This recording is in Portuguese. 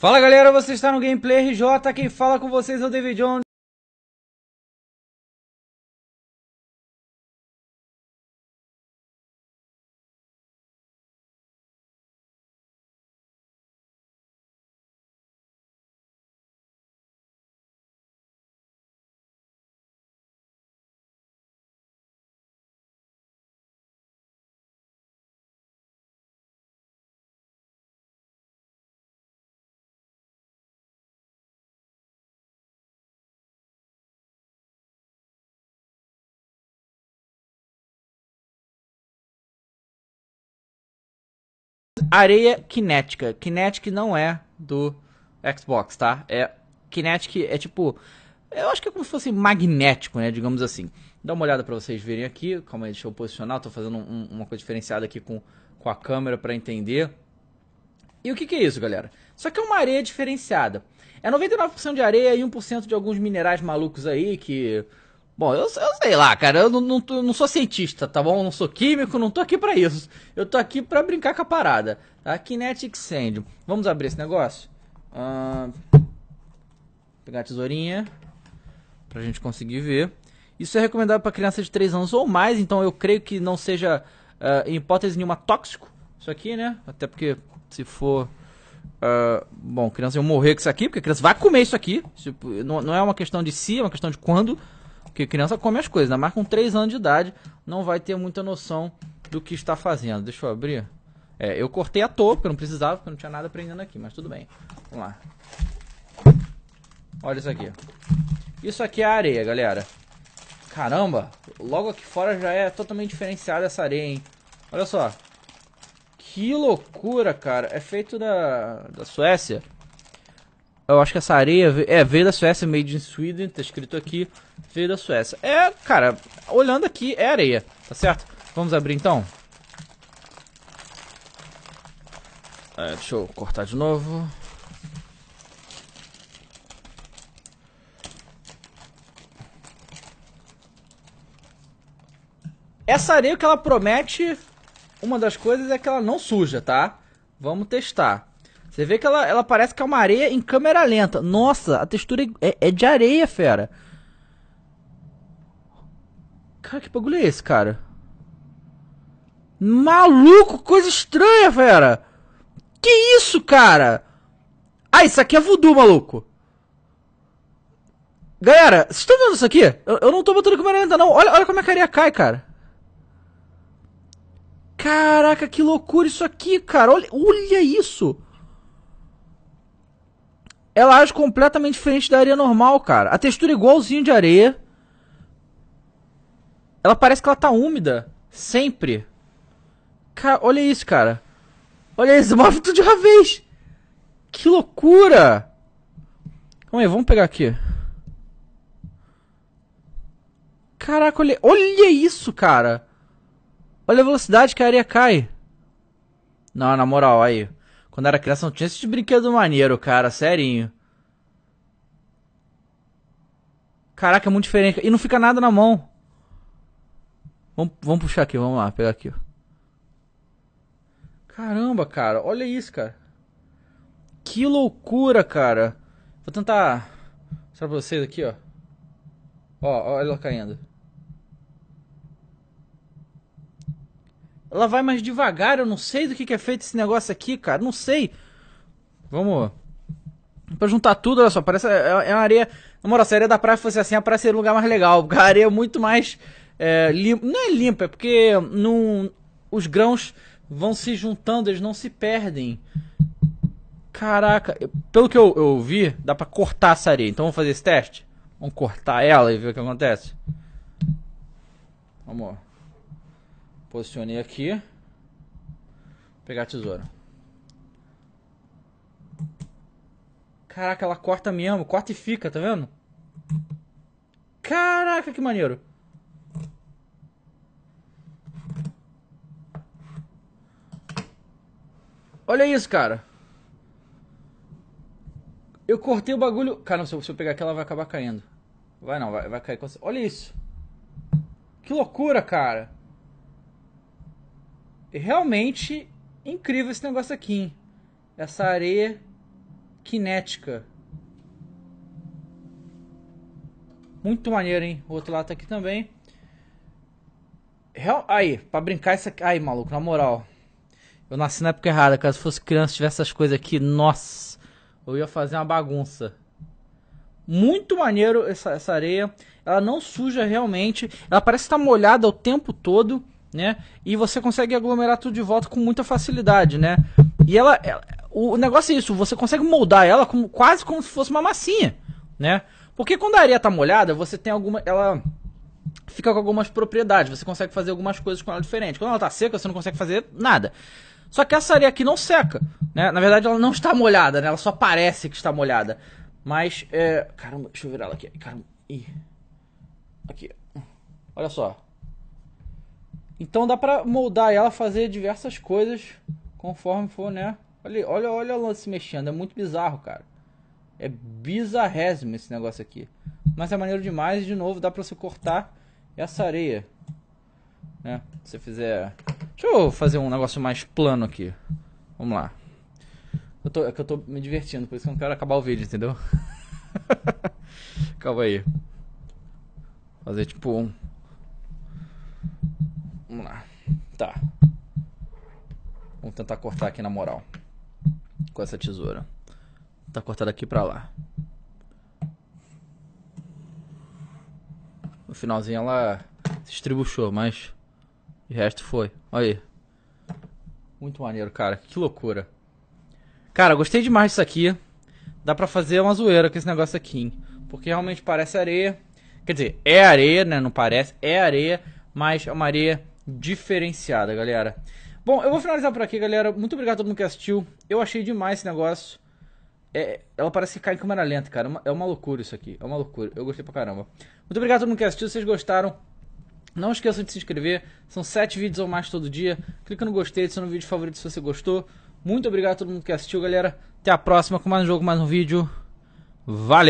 Fala galera, você está no Gameplay RJ, quem fala com vocês é o David Jones. Areia Kinética. Kinetic não é do Xbox, tá? É Kinetic é tipo. Eu acho que é como se fosse magnético, né? Digamos assim. Dá uma olhada para vocês verem aqui. Calma aí, deixa eu posicionar. Tô fazendo um, uma coisa diferenciada aqui com, com a câmera para entender. E o que, que é isso, galera? Só que é uma areia diferenciada. É 99% de areia e 1% de alguns minerais malucos aí que Bom, eu, eu sei lá, cara, eu não, não, não, sou cientista, tá bom? não sou químico, não tô aqui para isso. Eu tô aqui para brincar com a parada. a Kinetic Sand. Vamos abrir esse negócio? Ah, pegar a tesourinha pra gente conseguir ver. Isso é recomendado para criança de 3 anos ou mais, então eu creio que não seja, uh, em hipótese nenhuma, tóxico isso aqui, né? Até porque se for... Uh, bom, criança eu morrer com isso aqui, porque a criança vai comer isso aqui. Tipo, não, não é uma questão de se, si, é uma questão de quando... Porque criança come as coisas, ainda mais com 3 anos de idade, não vai ter muita noção do que está fazendo. Deixa eu abrir. É, eu cortei à toa, porque eu não precisava, porque eu não tinha nada aprendendo aqui, mas tudo bem. Vamos lá. Olha isso aqui. Isso aqui é areia, galera. Caramba, logo aqui fora já é totalmente diferenciada essa areia, hein? Olha só. Que loucura, cara. É feito da, da Suécia. Eu acho que essa areia é veio da Suécia, made in Sweden, tá escrito aqui, veio da Suécia. É, cara, olhando aqui é areia, tá certo? Vamos abrir então. É, deixa eu cortar de novo. Essa areia que ela promete, uma das coisas é que ela não suja, tá? Vamos testar. Você vê que ela, ela parece que é uma areia em câmera lenta. Nossa, a textura é, é de areia, fera. Cara, que bagulho é esse, cara? Maluco, coisa estranha, fera. Que isso, cara? Ah, isso aqui é voodoo, maluco. Galera, vocês estão vendo isso aqui? Eu, eu não tô botando câmera lenta, não. Olha, olha como a carinha cai, cara. Caraca, que loucura isso aqui, cara. Olha, olha isso ela age completamente diferente da areia normal, cara. A textura é igualzinho de areia. Ela parece que ela tá úmida. Sempre. Cara, olha isso, cara. Olha isso, move tudo de uma vez. Que loucura. Calma aí, vamos pegar aqui. Caraca, olha, olha isso, cara. Olha a velocidade que a areia cai. Não, na moral, aí. Quando era criança não tinha esse tipo brinquedo maneiro, cara, serinho. Caraca, é muito diferente. E não fica nada na mão. Vamos, vamos puxar aqui, vamos lá, pegar aqui. Ó. Caramba, cara, olha isso, cara. Que loucura, cara. Vou tentar mostrar pra vocês aqui, ó. Ó, olha ela caindo. Ela vai mais devagar, eu não sei do que, que é feito esse negócio aqui, cara. Não sei. Vamos. Pra juntar tudo, olha só, parece. É, é, é uma areia. Na moral, se a areia da praia fosse assim, a praia seria um lugar mais legal. Porque a areia é muito mais. É, limpa. Não é limpa, é porque não, os grãos vão se juntando, eles não se perdem. Caraca, pelo que eu, eu vi, dá pra cortar essa areia. Então vamos fazer esse teste? Vamos cortar ela e ver o que acontece. Vamos. Posicionei aqui. Vou pegar a tesoura. Caraca, ela corta mesmo. Corta e fica, tá vendo? Caraca, que maneiro. Olha isso, cara. Eu cortei o bagulho... Cara, se eu, pegar aqui, ela vai acabar caindo. Vai não, vai, vai cair. Olha isso. Que loucura, cara. É realmente incrível esse negócio aqui. Hein? Essa areia cinética. Muito maneiro, hein? O outro lado tá aqui também. Real... Aí, pra brincar isso aqui. Aí, maluco, na moral. Eu nasci na época errada, caso fosse criança tivesse essas coisas aqui, nossa, eu ia fazer uma bagunça. Muito maneiro essa, essa areia. Ela não suja realmente. Ela parece estar tá molhada o tempo todo né? E você consegue aglomerar tudo de volta com muita facilidade, né? E ela, ela o negócio é isso, você consegue moldar ela como, quase como se fosse uma massinha, né? Porque quando a areia tá molhada, você tem alguma ela fica com algumas propriedades, você consegue fazer algumas coisas com ela diferente. Quando ela tá seca, você não consegue fazer nada. Só que essa areia aqui não seca, né? Na verdade, ela não está molhada, né? Ela só parece que está molhada. Mas, é... Caramba, deixa eu virar ela aqui. Caramba. Ih. Aqui. Olha só. Então dá pra moldar ela, fazer diversas coisas conforme for, né? Olha, olha, olha ela se mexendo, é muito bizarro, cara. É bizarrésimo esse negócio aqui. Mas é maneiro demais, E de novo, dá pra você cortar essa areia. Né? Se você fizer... Deixa eu fazer um negócio mais plano aqui. Vamos lá. Eu tô, é que eu tô me divertindo, por isso que eu não quero acabar o vídeo, entendeu? Calma aí. Fazer tipo um... Vamos lá. Tá. Vamos tentar cortar aqui na moral. Com essa tesoura. Tá cortado aqui pra lá. No finalzinho ela se estribuchou, mas de resto foi. Olha aí. Muito maneiro, cara. Que loucura. Cara, gostei demais disso aqui. Dá pra fazer uma zoeira com esse negócio aqui, hein? Porque realmente parece areia. Quer dizer, é areia, né? Não parece. É areia, mas é uma areia diferenciada, galera. Bom, eu vou finalizar por aqui, galera. Muito obrigado a todo mundo que assistiu. Eu achei demais esse negócio. É, ela parece que cai em câmera lenta, cara. É uma é loucura isso aqui. É uma loucura. Eu gostei pra caramba. Muito obrigado a todo mundo que assistiu. Se vocês gostaram, não esqueçam de se inscrever. São sete vídeos ou mais todo dia. Clica no gostei, adiciona no vídeo favorito se você gostou. Muito obrigado a todo mundo que assistiu, galera. Até a próxima com mais um jogo, mais um vídeo. Valeu!